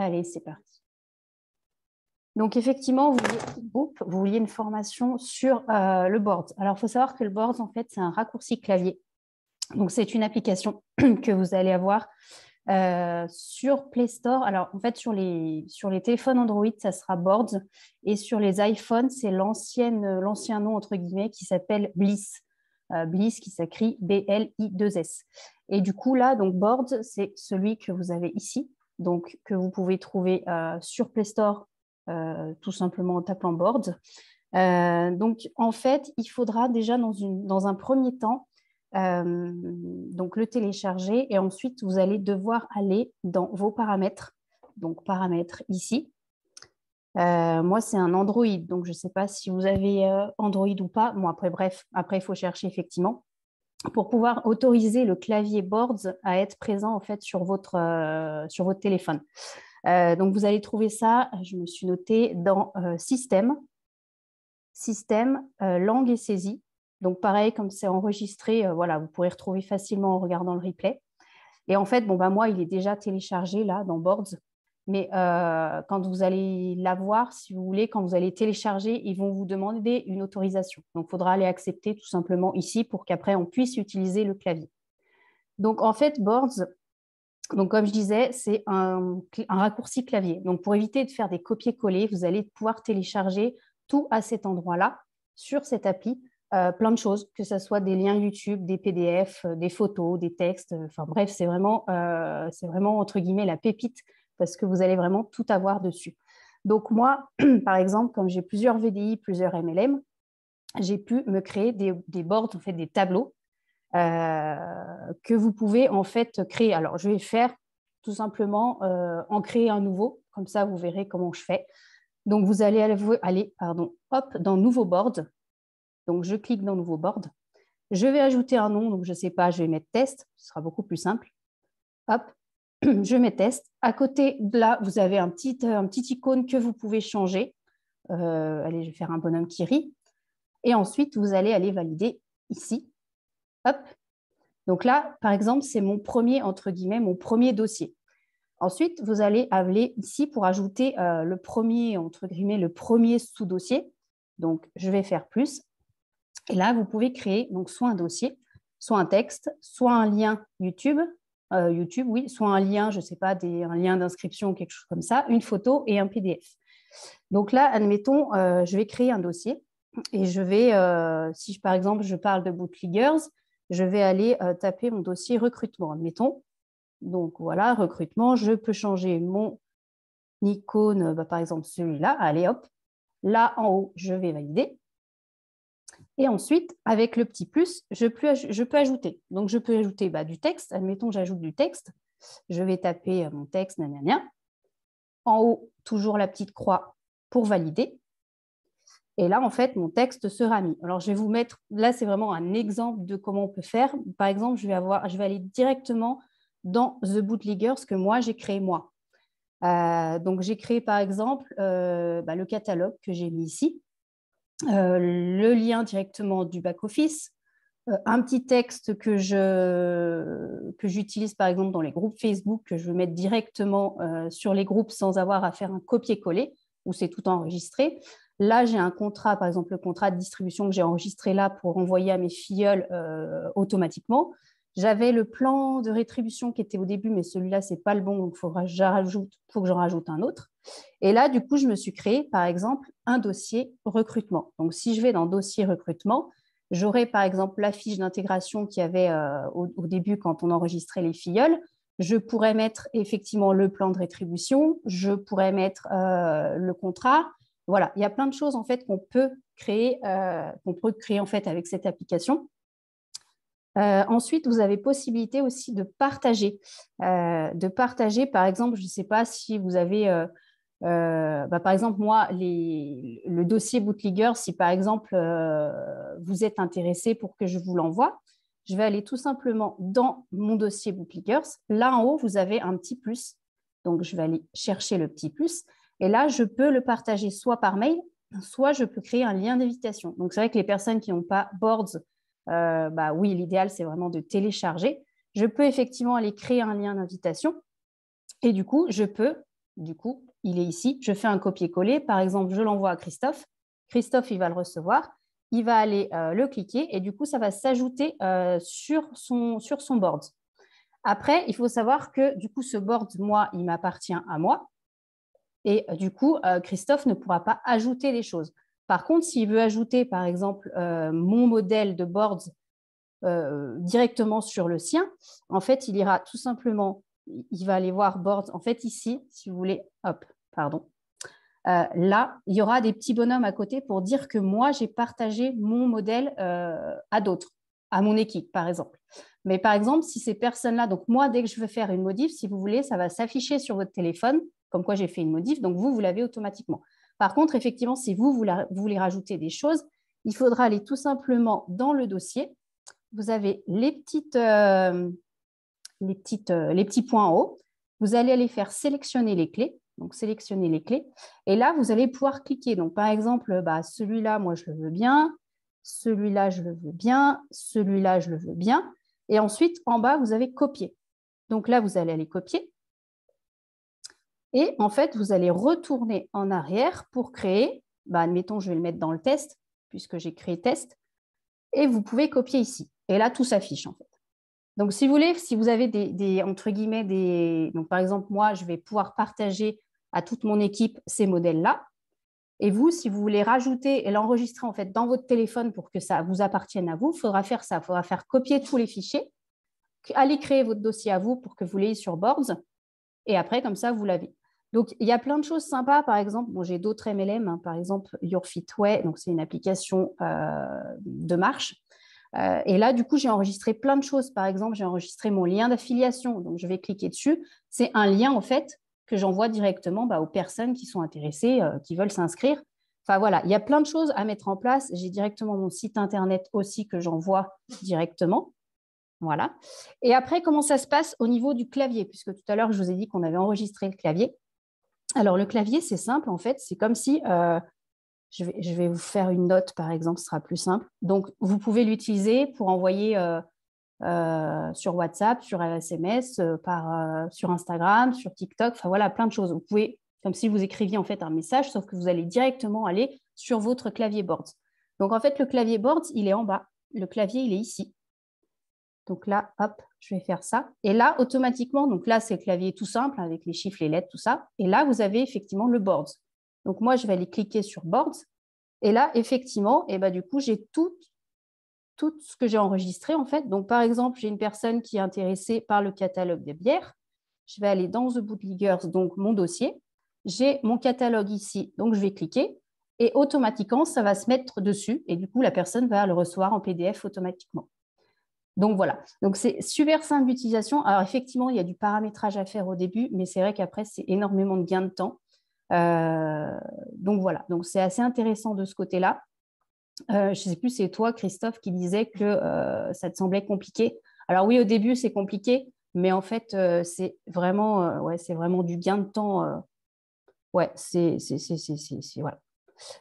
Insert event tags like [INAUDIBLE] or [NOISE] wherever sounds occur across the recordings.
Allez, c'est parti. Donc effectivement, vous vouliez, une formation sur euh, le board. Alors il faut savoir que le board, en fait, c'est un raccourci clavier. Donc c'est une application [CLEARS THROAT] que vous allez avoir euh, sur Play Store. Alors en fait, sur les, sur les téléphones Android, ça sera Boards. Et sur les iPhones, c'est euh, l'ancien nom, entre guillemets, qui s'appelle Bliss. Bliss qui s'écrit B-L-I-2-S. Et du coup, là, donc Boards, c'est celui que vous avez ici donc que vous pouvez trouver euh, sur Play Store euh, tout simplement en tapant board. Euh, donc en fait, il faudra déjà dans, un premier temps donc le télécharger et ensuite vous allez devoir aller dans vos paramètres. Donc paramètres ici. moi c'est un Android, donc je ne sais pas si vous avez Android ou pas. Bon après bref, après il faut chercher effectivement pour pouvoir autoriser le clavier Boards à être présent en fait sur votre, euh, téléphone. Euh, donc vous allez trouver ça, je me suis noté dans euh, système, système, langue et saisie. Donc pareil, comme c'est enregistré, voilà, vous pourrez retrouver facilement en regardant le replay. Et en fait, bon, bah, moi, il est déjà téléchargé là dans Boards. Mais euh, quand vous allez la voir, si vous voulez, quand vous allez télécharger, ils vont vous demander une autorisation. Donc, il faudra aller accepter tout simplement ici pour qu'après, on puisse utiliser le clavier. Donc, en fait, Boards, donc, comme je disais, c'est un, raccourci clavier. Donc, pour éviter de faire des copier-coller, vous allez pouvoir télécharger tout à cet endroit-là, sur cette appli, euh, plein de choses, que ce soit des liens YouTube, des PDF, euh, des photos, des textes. Enfin, bref, c'est vraiment, vraiment, entre guillemets, la pépite parce que vous allez vraiment tout avoir dessus. Donc moi, [CLEARS THROAT] par exemple, comme j'ai plusieurs VDI, plusieurs MLM, j'ai pu me créer des, boards, en fait, des tableaux euh, que vous pouvez en fait créer. Alors, je vais faire tout simplement euh, en créer un nouveau, comme ça vous verrez comment je fais. Donc, vous allez aller, pardon, hop, dans Nouveau board. Donc, je clique dans Nouveau board. Je vais ajouter un nom, donc je ne sais pas, je vais mettre test, ce sera beaucoup plus simple. Hop, [CLEARS THROAT] je mets test. À côté de là, vous avez un petit, euh, icône que vous pouvez changer. Euh, allez, je vais faire un bonhomme qui rit. Et ensuite, vous allez aller valider ici. Donc là, par exemple, c'est mon premier, entre mon premier dossier. Ensuite, vous allez aller ici pour ajouter euh, le premier, entre le premier sous-dossier. Donc, je vais faire plus. Et là, vous pouvez créer donc, soit un dossier, soit un texte, soit un lien YouTube, euh, YouTube, oui, soit un lien, je ne sais pas, un lien d'inscription, quelque chose comme ça, une photo et un PDF. Donc là, admettons, euh, je vais créer un dossier et je vais, euh, si par exemple je parle de bootleggers, je vais aller taper mon dossier recrutement, admettons. Donc voilà, recrutement, je peux changer mon icône, bah, par exemple celui-là, allez hop, là en haut, je vais valider. Et ensuite, avec le petit plus, je peux, ajouter. Donc, je peux ajouter bah, du texte. Admettons, j'ajoute du texte. Je vais taper euh, mon texte, nanana. En haut, toujours la petite croix pour valider. Et là, en fait, mon texte sera mis. Alors, je vais vous mettre, là, c'est vraiment un exemple de comment on peut faire. Par exemple, je vais, aller directement dans The Bootleggers que moi, j'ai créé moi. Euh, donc, j'ai créé, par exemple, euh, bah, le catalogue que j'ai mis ici. Euh, le lien directement du back-office, euh, un petit texte que, je, que j'utilise par exemple dans les groupes Facebook, que je veux mettre directement euh, sur les groupes sans avoir à faire un copier-coller, où c'est tout enregistré. Là, j'ai un contrat, par exemple le contrat de distribution que j'ai enregistré là pour envoyer à mes filleuls automatiquement. J'avais le plan de rétribution qui était au début, mais celui-là, ce n'est pas le bon, donc il faudra faut que j'en rajoute un autre. Et là, du coup, je me suis créé, par exemple, un dossier recrutement. Donc, si je vais dans dossier recrutement, j'aurai, par exemple, la fiche d'intégration qu'il y avait euh, au, début quand on enregistrait les filleuls. Je pourrais mettre effectivement le plan de rétribution, je pourrais mettre euh, le contrat. Voilà, il y a plein de choses en fait qu'on peut créer, euh, qu'on peut créer en fait avec cette application. ensuite, vous avez possibilité aussi de partager. de partager, par exemple, je ne sais pas si vous avez euh, bah, par exemple, moi, les, le dossier Bootlegger, si par exemple euh, vous êtes intéressé pour que je vous l'envoie, je vais aller tout simplement dans mon dossier bootleggers Là en haut, vous avez un petit plus. Donc, je vais aller chercher le petit plus. Et là, je peux le partager soit par mail, soit je peux créer un lien d'invitation. Donc, c'est vrai que les personnes qui n'ont pas Boards, euh, bah, oui, l'idéal, c'est vraiment de télécharger. Je peux effectivement aller créer un lien d'invitation. Et du coup, je peux du coup, il est ici. Je fais un copier-coller. Par exemple, je l'envoie à Christophe. Christophe, il va le recevoir. Il va aller euh, le cliquer et du coup, ça va s'ajouter euh, sur, son, board. Après, il faut savoir que du coup, ce board, moi, il m'appartient à moi. Et euh, du coup, Christophe ne pourra pas ajouter les choses. Par contre, s'il veut ajouter, par exemple, mon modèle de board directement sur le sien, en fait, il ira tout simplement il va aller voir Boards. En fait, ici, si vous voulez, hop, pardon. Euh, là, il y aura des petits bonhommes à côté pour dire que moi, j'ai partagé mon modèle euh, à d'autres, à mon équipe, par exemple. Mais par exemple, si ces personnes-là, donc moi, dès que je veux faire une modif, si vous voulez, ça va s'afficher sur votre téléphone, comme quoi j'ai fait une modif, donc vous, vous l'avez automatiquement. Par contre, effectivement, si vous, vous, voulez rajouter des choses, il faudra aller tout simplement dans le dossier. Vous avez les petites... Euh, euh, les, petits points en haut. Vous allez aller faire sélectionner les clés. Donc, sélectionner les clés. Et là, vous allez pouvoir cliquer. Donc, par exemple, bah, celui-là, moi, je le veux bien. Celui-là, je le veux bien. Celui-là, je le veux bien. Et ensuite, en bas, vous avez copier. Donc là, vous allez aller copier. Et en fait, vous allez retourner en arrière pour créer, bah, admettons, je vais le mettre dans le test, puisque j'ai créé test, et vous pouvez copier ici. Et là, tout s'affiche en fait. Donc, si vous voulez, si vous avez des, entre guillemets, des. par exemple, moi, je vais pouvoir partager à toute mon équipe ces modèles-là. Et vous, si vous voulez rajouter et l'enregistrer en fait dans votre téléphone pour que ça vous appartienne à vous, il faudra faire ça. Il faudra faire copier tous les fichiers, aller créer votre dossier à vous pour que vous l'ayez sur Boards. Et après, comme ça, vous l'avez. Donc, il y a plein de choses sympas. Par exemple, j'ai d'autres MLM, hein. par exemple YourFitWay, donc c'est une application euh, de marche euh, et là, du coup, j'ai enregistré plein de choses. Par exemple, j'ai enregistré mon lien d'affiliation. Donc, je vais cliquer dessus. C'est un lien, en fait, que j'envoie directement bah, aux personnes qui sont intéressées, euh, qui veulent s'inscrire. Enfin, voilà, il y a plein de choses à mettre en place. J'ai directement mon site Internet aussi que j'envoie directement. Voilà. Et après, comment ça se passe au niveau du clavier Puisque tout à l'heure, je vous ai dit qu'on avait enregistré le clavier. Alors, le clavier, c'est simple, en fait. C'est comme si euh, je vais, vous faire une note, par exemple, ce sera plus simple. Donc, vous pouvez l'utiliser pour envoyer euh, euh, sur WhatsApp, sur SMS, euh, sur Instagram, sur TikTok, enfin voilà, plein de choses. Vous pouvez, comme si vous écriviez en fait un message, sauf que vous allez directement aller sur votre clavier board. Donc, en fait, le clavier board, il est en bas. Le clavier, il est ici. Donc là, hop, je vais faire ça. Et là, automatiquement, donc là, c'est le clavier tout simple avec les chiffres, les lettres, tout ça. Et là, vous avez effectivement le board. Donc moi, je vais aller cliquer sur Boards. Et là, effectivement, et eh ben, du coup, j'ai tout, tout ce que j'ai enregistré en fait. Donc par exemple, j'ai une personne qui est intéressée par le catalogue des bières. Je vais aller dans The Bootleggers, donc mon dossier. J'ai mon catalogue ici, donc je vais cliquer et automatiquement, ça va se mettre dessus et du coup, la personne va le recevoir en PDF automatiquement. Donc voilà, donc c'est super simple d'utilisation. Alors effectivement, il y a du paramétrage à faire au début, mais c'est vrai qu'après, c'est énormément de gains de temps. Euh, donc voilà, donc c'est assez intéressant de ce côté-là. Euh, je ne sais plus, c'est toi, Christophe, qui disais que euh, ça te semblait compliqué. Alors oui, au début, c'est compliqué, mais en fait, c'est vraiment, ouais, c'est vraiment du gain de temps. ouais, c'est, voilà.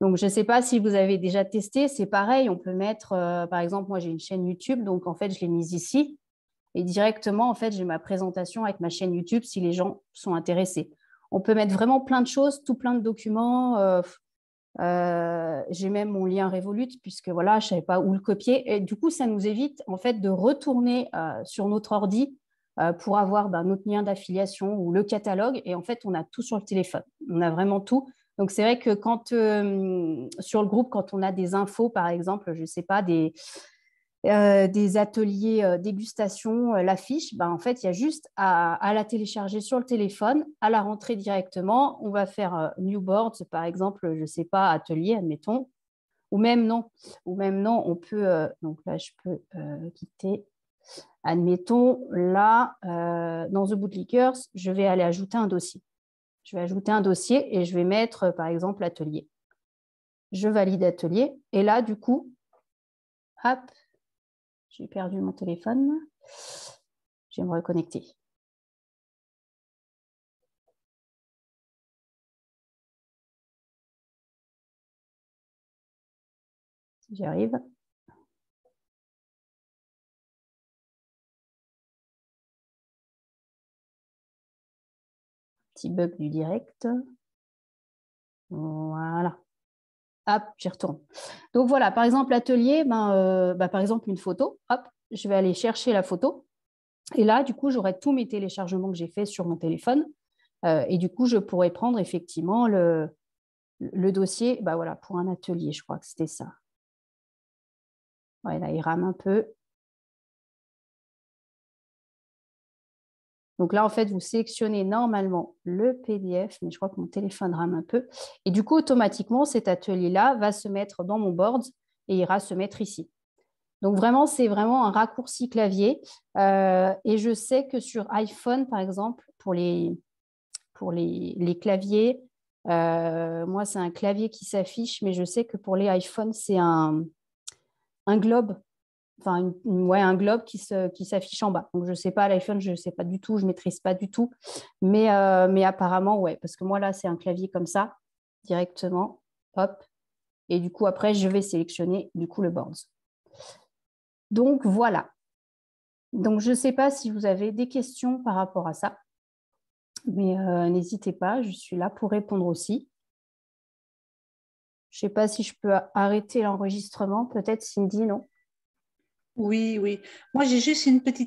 Donc, je ne sais pas si vous avez déjà testé. C'est pareil, on peut mettre, par exemple, moi j'ai une chaîne YouTube, donc en fait, je l'ai mise ici. Et directement, en fait, j'ai ma présentation avec ma chaîne YouTube si les gens sont intéressés on peut mettre vraiment plein de choses, tout plein de documents. Euh, euh, j'ai même mon lien Revolut puisque voilà, je savais pas où le copier. Et du coup, ça nous évite en fait de retourner euh, sur notre ordi pour avoir ben, notre lien d'affiliation ou le catalogue. Et en fait, on a tout sur le téléphone. On a vraiment tout. Donc c'est vrai que quand sur le groupe, quand on a des infos, par exemple, je ne sais pas des euh, des ateliers euh, dégustation, euh, l'affiche, ben, en fait, il y a juste à, la télécharger sur le téléphone, à la rentrer directement. On va faire New board, par exemple, je ne sais pas, atelier, admettons, ou même non. Ou même non, on peut, donc là, je peux quitter. Admettons, là, dans The Bootlickers, je vais aller ajouter un dossier. Je vais ajouter un dossier et je vais mettre, par exemple, atelier. Je valide atelier. Et là, du coup, hop, j'ai perdu mon téléphone. Je vais me reconnecter. J'y arrive. Petit bug du direct. Voilà hop, j'y retourne. Donc voilà, par exemple, l'atelier, ben, euh, bah, par exemple, une photo, hop, je vais aller chercher la photo. Et là, du coup, j'aurai tous mes téléchargements que j'ai faits sur mon téléphone. Euh, et du coup, je pourrais prendre effectivement le, dossier bah, voilà, pour un atelier, je crois que c'était ça. Voilà, là, il rame un peu. Donc là, en fait, vous sélectionnez normalement le PDF, mais je crois que mon téléphone rame un peu. Et du coup, automatiquement, cet atelier-là va se mettre dans mon board et ira se mettre ici. Donc vraiment, c'est vraiment un raccourci clavier. Euh, et je sais que sur iPhone, par exemple, pour les, pour les, claviers, euh, moi, c'est un clavier qui s'affiche, mais je sais que pour les iPhones, c'est un, un globe enfin un globe qui, s'affiche en bas. Donc je sais pas l'iPhone, je ne sais pas du tout, je maîtrise pas du tout, euh, mais apparemment ouais, parce que moi là c'est un clavier comme ça directement, hop, et du coup après je vais sélectionner du coup le board. Donc voilà. Donc je ne sais pas si vous avez des questions par rapport à ça, mais euh, n'hésitez pas, je suis là pour répondre aussi. Je sais pas si je peux arrêter l'enregistrement, peut-être Cindy, non oui, oui. Moi, j'ai juste une petite